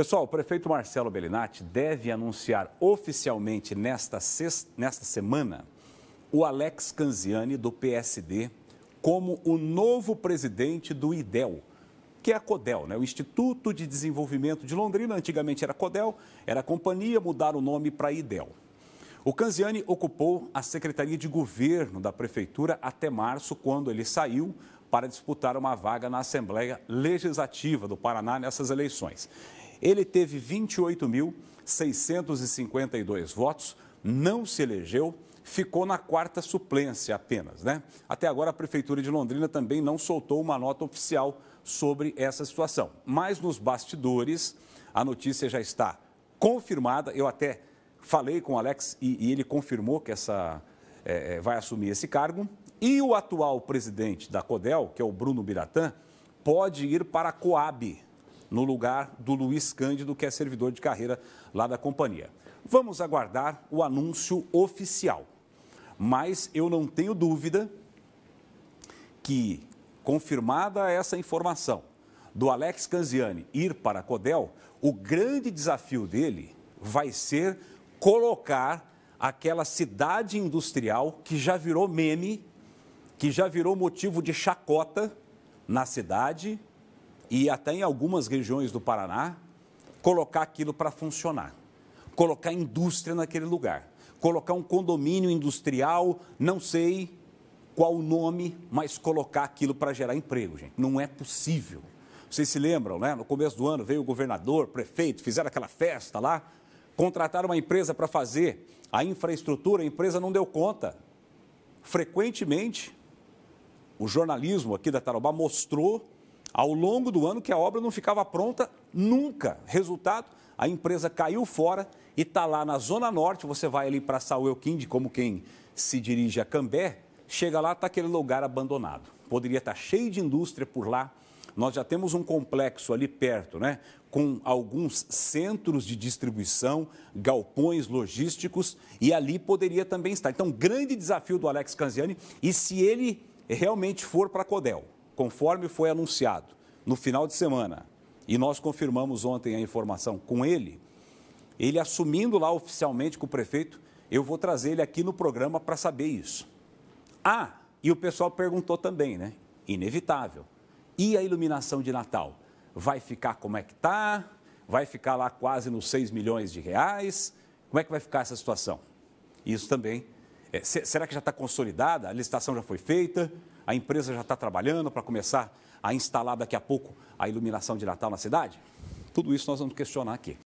Pessoal, o prefeito Marcelo Bellinati deve anunciar oficialmente nesta, sexta, nesta semana o Alex Canziani, do PSD, como o novo presidente do IDEL, que é a CODEL, né? o Instituto de Desenvolvimento de Londrina. Antigamente era CODEL, era companhia, mudaram o nome para IDEL. O Canziani ocupou a Secretaria de Governo da Prefeitura até março, quando ele saiu para disputar uma vaga na Assembleia Legislativa do Paraná nessas eleições. Ele teve 28.652 votos, não se elegeu, ficou na quarta suplência apenas, né? Até agora a prefeitura de Londrina também não soltou uma nota oficial sobre essa situação. Mas nos bastidores a notícia já está confirmada. Eu até falei com o Alex e, e ele confirmou que essa é, é vai assumir esse cargo. E o atual presidente da Codel, que é o Bruno Biratã, pode ir para a Coab no lugar do Luiz Cândido, que é servidor de carreira lá da companhia. Vamos aguardar o anúncio oficial. Mas eu não tenho dúvida que, confirmada essa informação do Alex Canziani ir para a Codel, o grande desafio dele vai ser colocar aquela cidade industrial que já virou meme, que já virou motivo de chacota na cidade, e até em algumas regiões do Paraná, colocar aquilo para funcionar, colocar indústria naquele lugar, colocar um condomínio industrial, não sei qual o nome, mas colocar aquilo para gerar emprego, gente. Não é possível. Vocês se lembram, né? No começo do ano veio o governador, prefeito, fizeram aquela festa lá, contrataram uma empresa para fazer a infraestrutura, a empresa não deu conta. Frequentemente, o jornalismo aqui da Tarobá mostrou ao longo do ano que a obra não ficava pronta nunca. Resultado, a empresa caiu fora e está lá na Zona Norte. Você vai ali para Euquinde, como quem se dirige a Cambé, chega lá, está aquele lugar abandonado. Poderia estar tá cheio de indústria por lá. Nós já temos um complexo ali perto, né? Com alguns centros de distribuição, galpões logísticos, e ali poderia também estar. Então, grande desafio do Alex Canziani, e se ele realmente for para Codel, conforme foi anunciado no final de semana, e nós confirmamos ontem a informação com ele, ele assumindo lá oficialmente com o prefeito, eu vou trazer ele aqui no programa para saber isso. Ah, e o pessoal perguntou também, né? Inevitável. E a iluminação de Natal? Vai ficar como é que tá? Vai ficar lá quase nos 6 milhões de reais? Como é que vai ficar essa situação? Isso também. É, será que já está consolidada? A licitação já foi feita? A empresa já está trabalhando para começar a instalar daqui a pouco a iluminação de Natal na cidade? Tudo isso nós vamos questionar aqui.